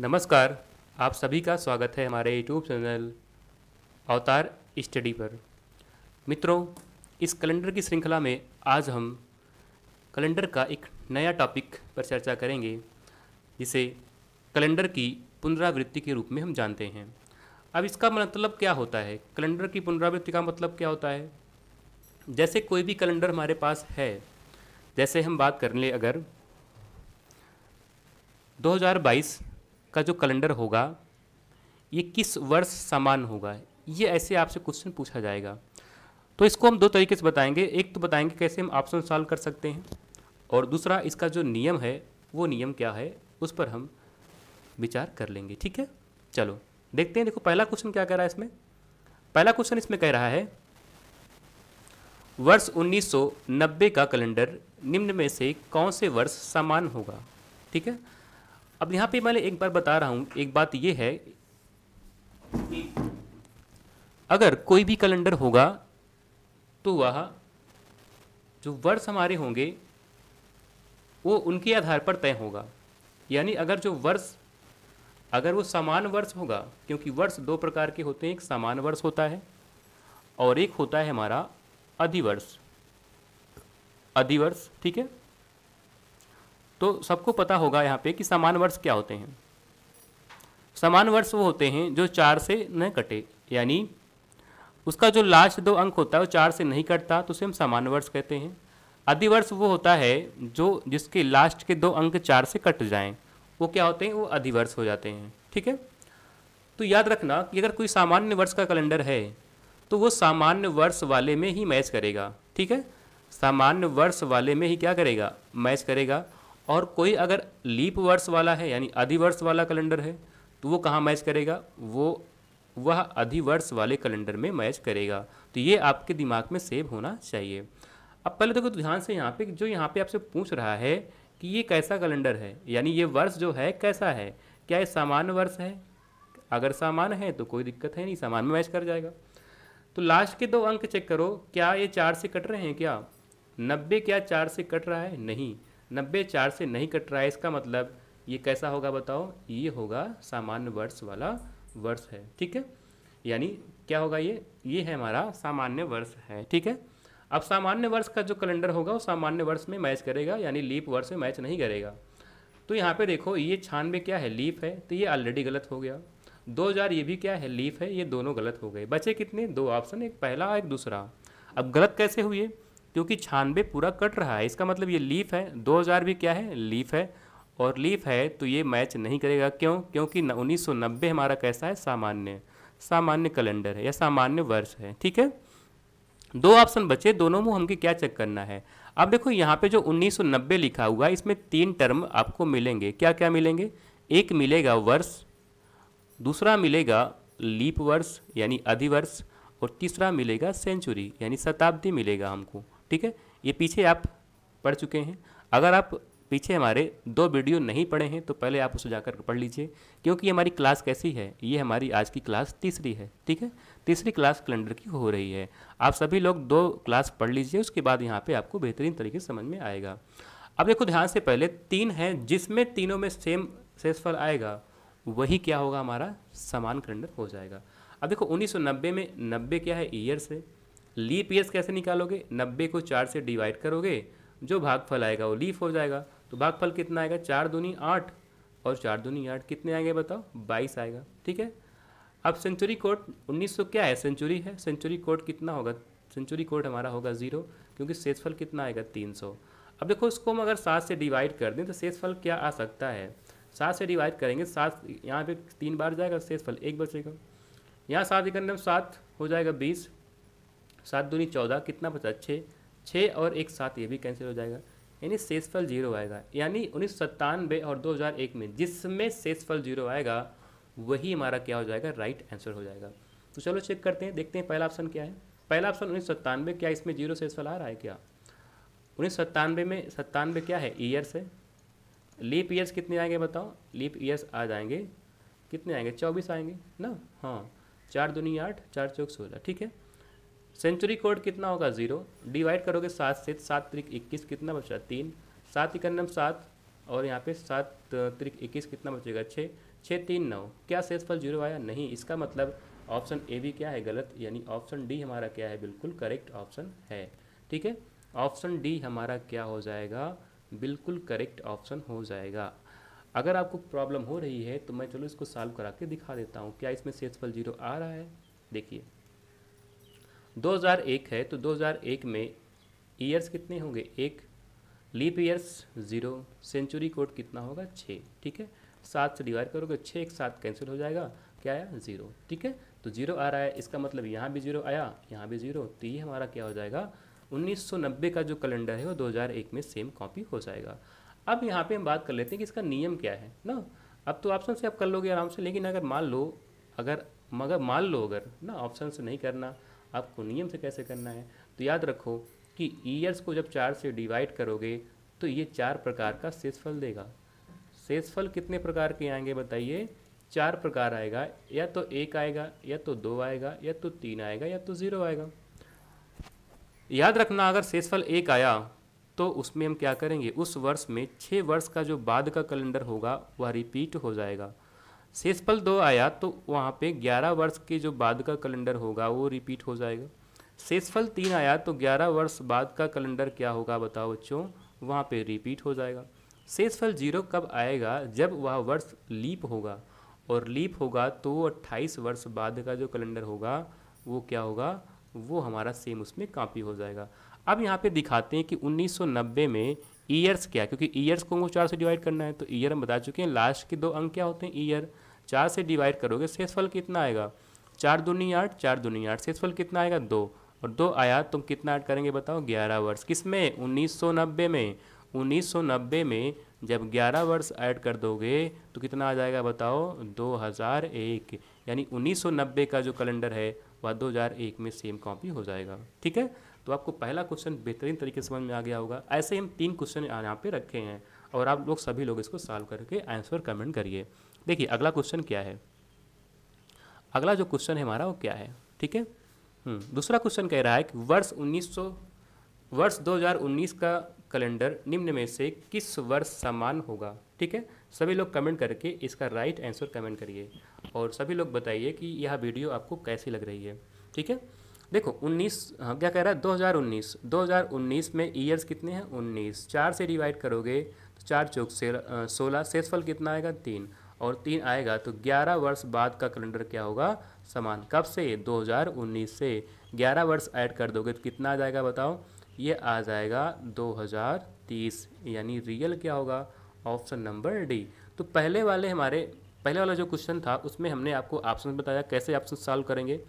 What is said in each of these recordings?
नमस्कार आप सभी का स्वागत है हमारे यूट्यूब चैनल अवतार स्टडी पर मित्रों इस कैलेंडर की श्रृंखला में आज हम कैलेंडर का एक नया टॉपिक पर चर्चा करेंगे जिसे कैलेंडर की पुनरावृत्ति के रूप में हम जानते हैं अब इसका मतलब क्या होता है कैलेंडर की पुनरावृत्ति का मतलब क्या होता है जैसे कोई भी कैलेंडर हमारे पास है जैसे हम बात कर लें अगर 2022 का जो कैलेंडर होगा ये किस वर्ष समान होगा ये ऐसे आपसे क्वेश्चन पूछा जाएगा तो इसको हम दो तरीके से बताएंगे एक तो बताएंगे कैसे हम ऑप्शन सॉल्व कर सकते हैं और दूसरा इसका जो नियम है वो नियम क्या है उस पर हम विचार कर लेंगे ठीक है चलो देखते हैं देखो पहला क्वेश्चन क्या कह रहा है इसमें पहला क्वेश्चन इसमें कह रहा है वर्ष 1990 का कैलेंडर निम्न में से कौन से वर्ष समान होगा ठीक है अब यहाँ पे मैं एक बार बता रहा हूँ एक बात ये है कि अगर कोई भी कैलेंडर होगा तो वह जो वर्ष हमारे होंगे वो उनके आधार पर तय होगा यानी अगर जो वर्ष अगर वो समान वर्ष होगा क्योंकि वर्ष दो प्रकार के होते हैं एक समान वर्ष होता है और एक होता है हमारा अधिवर्ष अधिवर्ष ठीक है तो सबको पता होगा यहाँ पे कि समान वर्ष क्या होते हैं समान वर्ष वो होते हैं जो चार से न कटे यानी उसका जो लास्ट दो अंक होता है वो चार से नहीं कटता तो उसे हम समान वर्ष कहते हैं अधिवर्ष वो होता है जो जिसके लास्ट के दो अंक चार से कट जाएं वो क्या होते हैं वो अधिवर्ष हो जाते हैं ठीक है तो याद रखना कि अगर कोई सामान्य वर्ष का कैलेंडर है तो वो सामान्य वर्ष वाले में ही मैच करेगा ठीक है सामान्य वर्ष वाले में ही क्या करेगा मैच करेगा और कोई अगर लीप वर्ष वाला है यानी अधिवर्ष वाला कैलेंडर है तो वो कहाँ मैच करेगा वो वह अधिवर्ष वाले कैलेंडर में मैच करेगा तो ये आपके दिमाग में सेव होना चाहिए अब पहले देखो तो ध्यान से यहाँ पे जो यहाँ पे आपसे पूछ रहा है कि ये कैसा कैलेंडर है यानी ये वर्ष जो है कैसा है क्या ये सामान्य वर्ष है अगर सामान्य है तो कोई दिक्कत है नहीं सामान्य में मैच कर जाएगा तो लास्ट के दो अंक चेक करो क्या ये चार से कट रहे हैं क्या नब्बे क्या चार से कट रहा है नहीं नब्बे चार से नहीं कट रहा है इसका मतलब ये कैसा होगा बताओ ये होगा सामान्य वर्ष वाला वर्ष है ठीक है यानी क्या होगा ये ये है हमारा सामान्य वर्ष है ठीक है अब सामान्य वर्ष का जो कैलेंडर होगा वो सामान्य वर्ष में मैच करेगा यानी लीप वर्ष में मैच नहीं करेगा तो यहाँ पे देखो ये छानवे क्या है लीप है तो ये ऑलरेडी गलत हो गया दो हज़ार ये भी क्या है लीफ है ये दोनों गलत हो गए बचे कितने दो ऑप्शन एक पहला एक दूसरा अब गलत कैसे हुए क्योंकि छानबे पूरा कट रहा है इसका मतलब ये लीफ है 2000 भी क्या है लीफ है और लीफ है तो ये मैच नहीं करेगा क्यों क्योंकि उन्नीस सौ नब्बे हमारा कैसा है सामान्य सामान्य कैलेंडर है या सामान्य वर्ष है ठीक है दो ऑप्शन बचे दोनों में हमको क्या चेक करना है अब देखो यहाँ पे जो 1990 लिखा हुआ है इसमें तीन टर्म आपको मिलेंगे क्या क्या मिलेंगे एक मिलेगा वर्ष दूसरा मिलेगा लीप वर्ष यानी अधिवर्ष और तीसरा मिलेगा सेंचुरी यानी शताब्दी मिलेगा हमको ठीक है ये पीछे आप पढ़ चुके हैं अगर आप पीछे हमारे दो वीडियो नहीं पढ़े हैं तो पहले आप उसे जाकर पढ़ लीजिए क्योंकि हमारी क्लास कैसी है ये हमारी आज की क्लास तीसरी है ठीक है तीसरी क्लास कैलेंडर की हो रही है आप सभी लोग दो क्लास पढ़ लीजिए उसके बाद यहाँ पे आपको बेहतरीन तरीके से समझ में आएगा अब देखो ध्यान से पहले तीन हैं जिसमें तीनों में सेम सेसफल आएगा वही क्या होगा हमारा समान कैलेंडर हो जाएगा अब देखो उन्नीस में नब्बे क्या है ईयर से लीप ईयर्स कैसे निकालोगे नब्बे को चार से डिवाइड करोगे जो भागफल आएगा वो लीप हो जाएगा तो भागफल कितना आएगा चार दूनी आठ और चार दूनी आठ कितने आएंगे बताओ बाईस आएगा ठीक है अब सेंचुरी कोड 1900 क्या है सेंचुरी है सेंचुरी कोड कितना होगा सेंचुरी कोड हमारा होगा ज़ीरो क्योंकि सेसफल कितना आएगा सौ अब देखो उसको हम अगर सात से डिवाइड कर दें तो सेसफल क्या आ सकता है सात से डिवाइड करेंगे सात यहाँ पे तीन बार जाएगा सेसफल एक बचेगा यहाँ सात एक सात हो जाएगा बीस सात दूनी चौदह कितना बचा छः छः और एक साथ ये भी कैंसिल हो जाएगा यानी शेषफल जीरो आएगा यानी उन्नीस सत्तानवे और 2001 में जिसमें शेषफल जीरो आएगा वही हमारा क्या हो जाएगा राइट आंसर हो जाएगा तो चलो चेक करते हैं देखते हैं पहला ऑप्शन क्या है पहला ऑप्शन उन्नीस सत्तानवे क्या इसमें जीरो शेषफल आ रहा है क्या उन्नीस सत्तानवे में सत्तानवे क्या है ईयर्स है लीप ईयर्स कितने आएंगे बताओ लीप ईयर्स आ जाएंगे कितने आएंगे चौबीस आएंगे ना हाँ चार दूनी आठ चार चौक सोलह ठीक है सेंचुरी कोड कितना होगा जीरो डिवाइड करोगे सात से सात त्रिक इक्कीस कितना बचा तीन सात इकन्नम सात और यहाँ पे सात त्रिक इक्कीस कितना बचेगा छः छः तीन नौ क्या शेषफल जीरो आया नहीं इसका मतलब ऑप्शन ए भी क्या है गलत यानी ऑप्शन डी हमारा क्या है बिल्कुल करेक्ट ऑप्शन है ठीक है ऑप्शन डी हमारा क्या हो जाएगा बिल्कुल करेक्ट ऑप्शन हो जाएगा अगर आपको प्रॉब्लम हो रही है तो मैं चलो इसको सॉल्व करा के दिखा देता हूँ क्या इसमें शेषफल जीरो आ रहा है देखिए 2001 है तो 2001 में ईयर्स कितने होंगे एक leap years zero century code कितना होगा छः ठीक है सात से डिवाइड करोगे छः एक साथ कैंसिल हो जाएगा क्या आया ज़ीरो ठीक है तो जीरो आ रहा है इसका मतलब यहाँ भी जीरो आया यहाँ भी जीरो तो ये हमारा क्या हो जाएगा 1990 का जो कैलेंडर है वो 2001 में सेम कॉपी हो जाएगा अब यहाँ पे हम बात कर लेते हैं कि इसका नियम क्या है ना अब तो ऑप्शन से आप कर लोगे आराम से लेकिन अगर मान लो अगर मगर मान लो अगर ना ऑप्शन से नहीं करना आपको नियम से कैसे करना है तो याद रखो कि ईयर्स को जब चार से डिवाइड करोगे तो ये चार प्रकार का शेषफल देगा शेषफल कितने प्रकार के आएंगे बताइए चार प्रकार आएगा या तो एक आएगा या तो दो आएगा या तो तीन आएगा या तो ज़ीरो आएगा याद रखना अगर शेषफल एक आया तो उसमें हम क्या करेंगे उस वर्ष में छः वर्ष का जो बाद का कैलेंडर होगा वह रिपीट हो जाएगा शेषफल दो आया तो वहाँ पे ग्यारह वर्ष के जो बाद का कैलेंडर होगा वो रिपीट हो जाएगा शेषफल तीन आया तो ग्यारह वर्ष बाद का कैलेंडर क्या होगा बताओ बच्चों वहाँ पे रिपीट हो जाएगा शेषफल जीरो कब आएगा जब वह वर्ष लीप होगा और लीप होगा तो अट्ठाईस वर्ष बाद का जो कैलेंडर होगा वो क्या होगा वो हमारा सेम उसमें कापी हो जाएगा अब यहाँ पे दिखाते हैं कि 1990 में ईयर्स क्या क्योंकि ईयर्स को हमको चार से डिवाइड करना है तो ईयर हम बता चुके हैं लास्ट के दो अंक क्या होते हैं ईयर चार से डिवाइड करोगे शेषफल कितना आएगा चार दूनी आठ चार दूनी आठ शेषफल कितना आएगा दो और दो आया तुम कितना ऐड करेंगे बताओ ग्यारह वर्ष किस में उन्नीस सौ नब्बे में उन्नीस सौ नब्बे में जब ग्यारह वर्ष ऐड कर दोगे तो कितना आ जाएगा बताओ दो हज़ार एक यानी उन्नीस सौ नब्बे का जो कैलेंडर है वह 2001 में सेम कॉपी हो जाएगा ठीक है तो आपको पहला क्वेश्चन बेहतरीन तरीके से समझ में आ गया होगा ऐसे हम तीन क्वेश्चन यहाँ पे रखे हैं और आप लोग सभी लोग इसको सॉल्व करके आंसर कमेंट करिए देखिए अगला क्वेश्चन क्या है अगला जो क्वेश्चन है हमारा वो क्या है ठीक है हम्म, दूसरा क्वेश्चन कह रहा है कि वर्ष 1900 वर्ष 2019 का कैलेंडर निम्न में से किस वर्ष समान होगा ठीक है सभी लोग कमेंट करके इसका राइट आंसर कमेंट करिए और सभी लोग बताइए कि यह वीडियो आपको कैसी लग रही है ठीक है देखो 19 हाँ, क्या कह रहा है 2019 2019 में ईयर्स कितने हैं 19 चार से डिवाइड करोगे तो चार चौक से सोलह सेसफल कितना आएगा तीन और तीन आएगा तो 11 वर्ष बाद का कैलेंडर क्या होगा समान कब से 2019 से 11 वर्ष ऐड कर दोगे तो कितना आ जाएगा बताओ ये आ जाएगा 2030 यानी रियल क्या होगा ऑप्शन नंबर डी तो पहले वाले हमारे पहले वाला जो क्वेश्चन था उसमें हमने आपको ऑप्शन बताया कैसे ऑप्शन सॉल्व करेंगे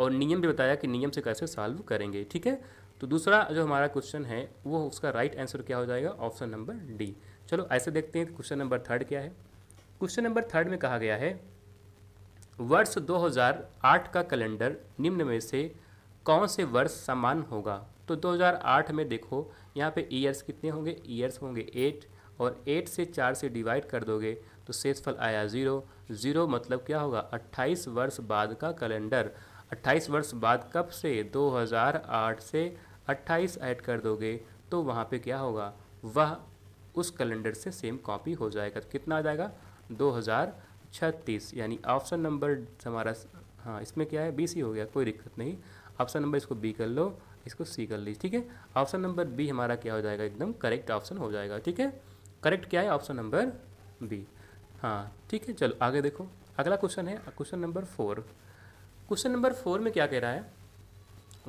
और नियम भी बताया कि नियम से कैसे सॉल्व करेंगे ठीक है तो दूसरा जो हमारा क्वेश्चन है वो उसका राइट right आंसर क्या हो जाएगा ऑप्शन नंबर डी चलो ऐसे देखते हैं क्वेश्चन नंबर थर्ड क्या है क्वेश्चन नंबर थर्ड में कहा गया है वर्ष 2008 का कैलेंडर निम्न में से कौन से वर्ष समान होगा तो 2008 में देखो यहाँ पे ईयर्स कितने होंगे ईयर्स होंगे एट और एट से चार से डिवाइड कर दोगे तो शेषफल आया ज़ीरो ज़ीरो मतलब क्या होगा अट्ठाईस वर्ष बाद का कैलेंडर अट्ठाईस वर्ष बाद कब से 2008 से 28 ऐड कर दोगे तो वहाँ पे क्या होगा वह उस कैलेंडर से सेम कॉपी हो जाएगा तो कितना आ जाएगा 2036 यानी ऑप्शन नंबर हमारा हाँ इसमें क्या है बी सी हो गया कोई दिक्कत नहीं ऑप्शन नंबर इसको बी कर लो इसको सी कर लीजिए ठीक है ऑप्शन नंबर बी हमारा क्या हो जाएगा एकदम करेक्ट ऑप्शन हो जाएगा ठीक है करेक्ट क्या है ऑप्शन नंबर बी हाँ ठीक है चलो आगे देखो अगला क्वेश्चन है question number four question number four में क्या कह रहा है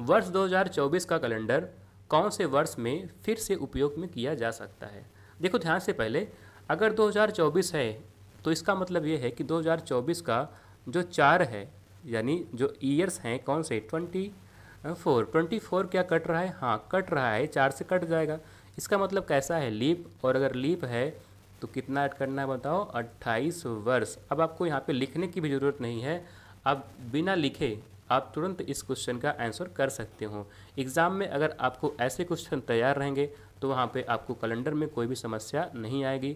वर्ष 2024 का कैलेंडर कौन से वर्ष में फिर से उपयोग में किया जा सकता है देखो ध्यान से पहले अगर 2024 है तो इसका मतलब ये है कि 2024 का जो चार है यानी जो ईयर्स हैं कौन से ट्वेंटी फोर ट्वेंटी फोर क्या कट रहा है हाँ कट रहा है चार से कट जाएगा इसका मतलब कैसा है लीप और अगर लीप है तो कितना ऐड करना है बताओ 28 वर्ष अब आपको यहाँ पे लिखने की भी ज़रूरत नहीं है अब बिना लिखे आप तुरंत इस क्वेश्चन का आंसर कर सकते हो एग्ज़ाम में अगर आपको ऐसे क्वेश्चन तैयार रहेंगे तो वहाँ पे आपको कैलेंडर में कोई भी समस्या नहीं आएगी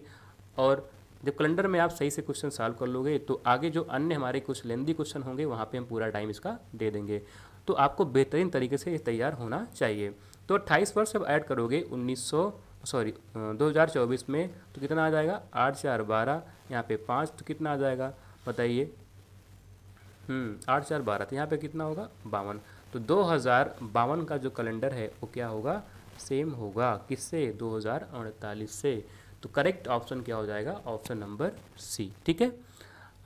और जब कैलेंडर में आप सही से क्वेश्चन सॉल्व कर लोगे तो आगे जो अन्य हमारे कुछ लेंदी क्वेश्चन होंगे वहाँ पर हम पूरा टाइम इसका दे देंगे तो आपको बेहतरीन तरीके से तैयार होना चाहिए तो अट्ठाईस वर्ष जब ऐड करोगे उन्नीस सौ सॉरी दो हज़ार चौबीस में तो कितना आ जाएगा आठ चार बारह यहाँ पे पाँच तो कितना आ जाएगा बताइए हम्म, आठ चार बारह तो यहाँ पे कितना होगा बावन तो दो हज़ार बावन का जो कैलेंडर है वो क्या होगा सेम होगा किससे दो हज़ार अड़तालीस से तो करेक्ट ऑप्शन क्या हो जाएगा ऑप्शन नंबर सी ठीक है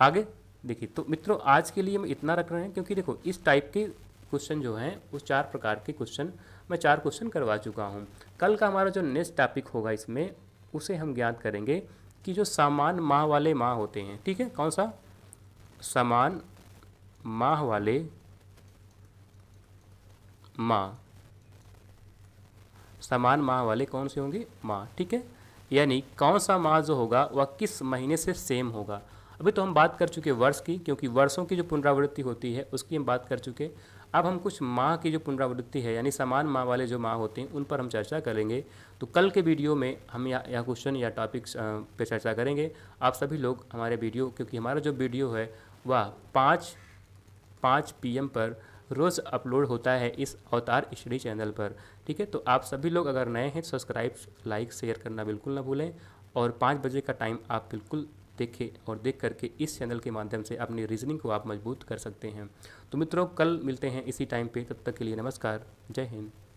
आगे देखिए तो मित्रों आज के लिए हम इतना रख रहे हैं क्योंकि देखो इस टाइप के क्वेश्चन जो हैं उस चार प्रकार के क्वेश्चन मैं चार क्वेश्चन करवा चुका हूँ कल का हमारा जो नेक्स्ट टॉपिक होगा इसमें उसे हम ज्ञात करेंगे कि जो समान माह वाले माह होते हैं ठीक है कौन सा समान माह वाले माह समान माह वाले कौन से होंगे माह ठीक है यानी कौन सा माह जो होगा वह किस महीने से सेम होगा अभी तो हम बात कर चुके वर्ष की क्योंकि वर्षों की जो पुनरावृत्ति होती है उसकी हम बात कर चुके अब हम कुछ माँ की जो पुनरावृत्ति है यानी समान माँ वाले जो माँ होते हैं उन पर हम चर्चा करेंगे तो कल के वीडियो में हम या, क्वेश्चन या टॉपिक्स पर चर्चा करेंगे आप सभी लोग हमारे वीडियो क्योंकि हमारा जो वीडियो है वह पाँच पाँच पी पर रोज़ अपलोड होता है इस अवतार स्टडी चैनल पर ठीक है तो आप सभी लोग अगर नए हैं सब्सक्राइब लाइक शेयर करना बिल्कुल ना भूलें और पाँच बजे का टाइम आप बिल्कुल देखें और देख करके इस चैनल के माध्यम से अपनी रीजनिंग को आप मजबूत कर सकते हैं तो मित्रों कल मिलते हैं इसी टाइम पे तब तक के लिए नमस्कार जय हिंद